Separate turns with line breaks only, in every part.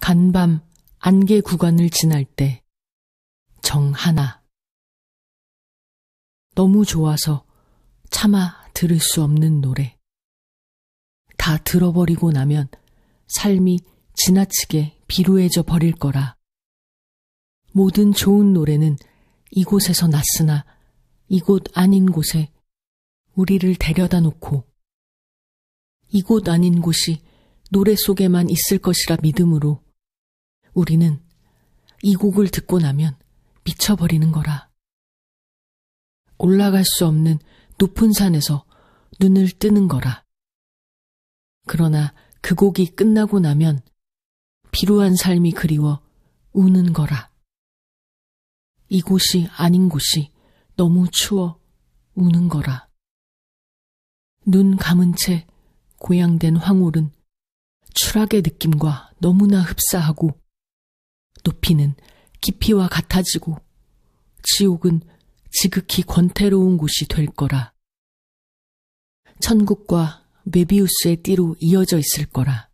간밤 안개 구간을 지날 때 정하나 너무 좋아서 차마 들을 수 없는 노래 다 들어버리고 나면 삶이 지나치게 비루해져 버릴 거라 모든 좋은 노래는 이곳에서 났으나 이곳 아닌 곳에 우리를 데려다 놓고 이곳 아닌 곳이 노래 속에만 있을 것이라 믿음으로 우리는 이 곡을 듣고 나면 미쳐버리는 거라. 올라갈 수 없는 높은 산에서 눈을 뜨는 거라. 그러나 그 곡이 끝나고 나면 비루한 삶이 그리워 우는 거라. 이곳이 아닌 곳이 너무 추워 우는 거라. 눈 감은 채고향된 황홀은 추락의 느낌과 너무나 흡사하고 높이는 깊이와 같아지고 지옥은 지극히 권태로운 곳이 될 거라. 천국과 메비우스의 띠로 이어져 있을 거라.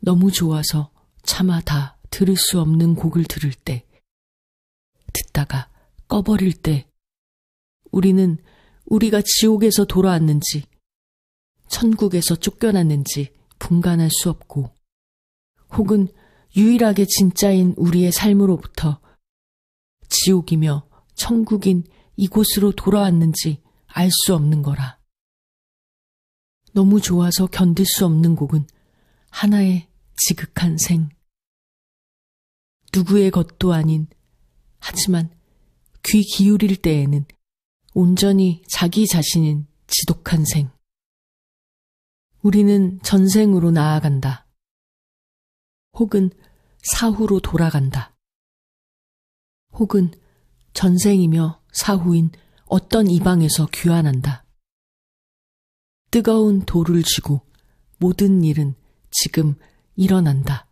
너무 좋아서 차마 다 들을 수 없는 곡을 들을 때, 듣다가 꺼버릴 때, 우리는 우리가 지옥에서 돌아왔는지, 천국에서 쫓겨났는지 분간할 수 없고, 혹은 유일하게 진짜인 우리의 삶으로부터 지옥이며 천국인 이곳으로 돌아왔는지 알 수 없는 거라. 너무 좋아서 견딜 수 없는 곡은 하나의 지극한 생. 누구의 것도 아닌, 하지만 귀 기울일 때에는 온전히 자기 자신인 지독한 생. 우리는 전생으로 나아간다. 혹은 사후로 돌아간다. 혹은 전생이며 사후인 어떤 이방에서 귀환한다. 뜨거운 돌을 쥐고 모든 일은 지금 일어난다.